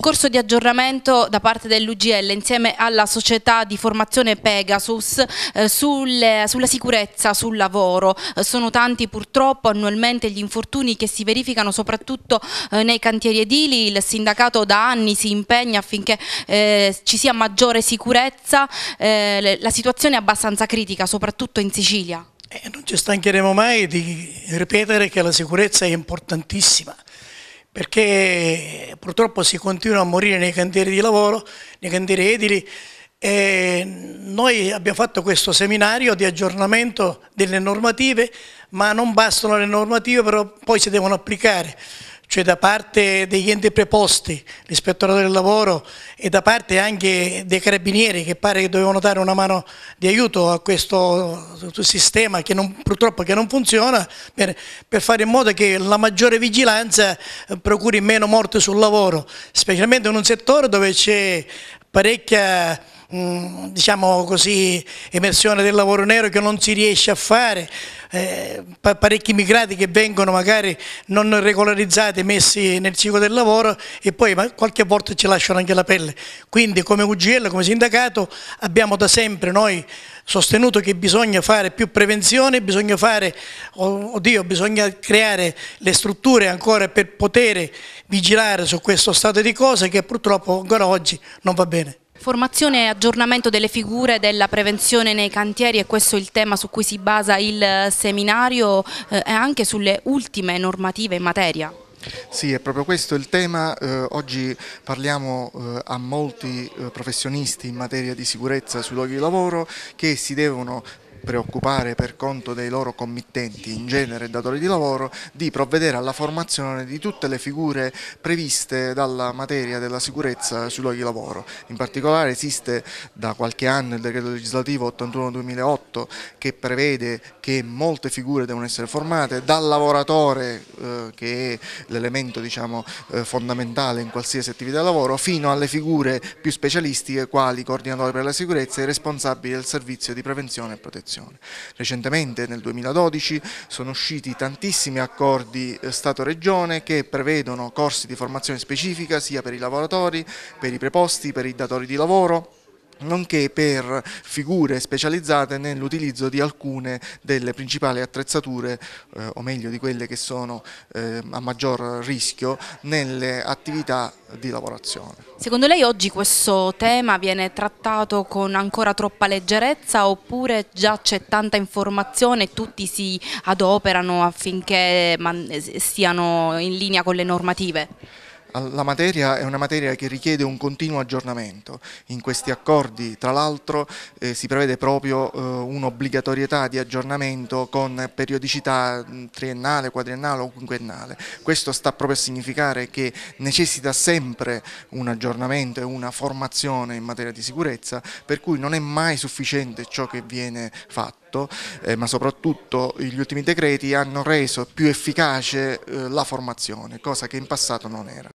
corso di aggiornamento da parte dell'UGL insieme alla società di formazione Pegasus eh, sulle, eh, sulla sicurezza sul lavoro. Eh, sono tanti purtroppo annualmente gli infortuni che si verificano soprattutto eh, nei cantieri edili. Il sindacato da anni si impegna affinché eh, ci sia maggiore sicurezza. Eh, la situazione è abbastanza critica, soprattutto in Sicilia. non ci stancheremo mai di ripetere che la sicurezza è importantissima perché purtroppo si continua a morire nei cantieri di lavoro, nei cantieri edili. E noi abbiamo fatto questo seminario di aggiornamento delle normative, ma non bastano le normative, però poi si devono applicare cioè da parte degli enti preposti, l'ispettorato del lavoro e da parte anche dei carabinieri che pare che dovevano dare una mano di aiuto a questo sistema che non, purtroppo che non funziona per, per, fare in modo che la maggiore vigilanza eh, procuri meno morte sul lavoro, specialmente in un settore dove c'è parecchia Mm, diciamo così, emersione del lavoro nero che non si riesce a fare, eh, parecchi immigrati che vengono magari non regolarizzati, messi nel ciclo del lavoro e poi qualche volta ci lasciano anche la pelle. Quindi come UGL, come sindacato abbiamo da sempre noi sostenuto che bisogna fare più prevenzione, bisogna fare, oddio, bisogna creare le strutture ancora per poter vigilare su questo stato di cose che purtroppo ancora oggi non va bene. Formazione e aggiornamento delle figure della prevenzione nei cantieri è questo il tema su cui si basa il eh, seminario eh, e eh, anche sulle ultime normative in materia. Sì, è proprio questo il tema. Eh, oggi parliamo eh, a molti eh, professionisti in materia di sicurezza sui luoghi di lavoro che si devono preoccupare per conto dei loro committenti, in genere datori di lavoro, di provvedere alla formazione di tutte le figure previste dalla materia della sicurezza sui luoghi di lavoro. In particolare esiste da qualche anno il decreto legislativo 81-2008 che prevede che molte figure devono essere formate, dal lavoratore eh, che è l'elemento diciamo, eh, fondamentale in qualsiasi attività di lavoro, fino alle figure più specialistiche quali coordinatori per la sicurezza e responsabili del servizio di prevenzione e protezione cooperazione. Recentemente nel 2012 sono usciti tantissimi accordi eh, Stato-Regione che prevedono corsi di formazione specifica sia per i lavoratori, per i preposti, per i datori di lavoro, nonché per figure specializzate nell'utilizzo di alcune delle principali attrezzature, eh, o meglio di quelle che sono eh, a maggior rischio, nelle attività di lavorazione. Secondo lei oggi questo tema viene trattato con ancora troppa leggerezza oppure già c'è tanta informazione e tutti si adoperano affinché eh, siano in linea con le normative? la materia è una materia che richiede un continuo aggiornamento. In questi accordi, tra l'altro, eh, si prevede proprio eh, un'obbligatorietà di aggiornamento con periodicità mm, triennale, quadriennale o quinquennale. Questo sta proprio a significare che necessita sempre un aggiornamento e una formazione in materia di sicurezza, per cui non è mai sufficiente ciò che viene fatto fatto, certo, eh, ma soprattutto gli ultimi decreti hanno reso più efficace eh, la formazione, cosa che in passato non era.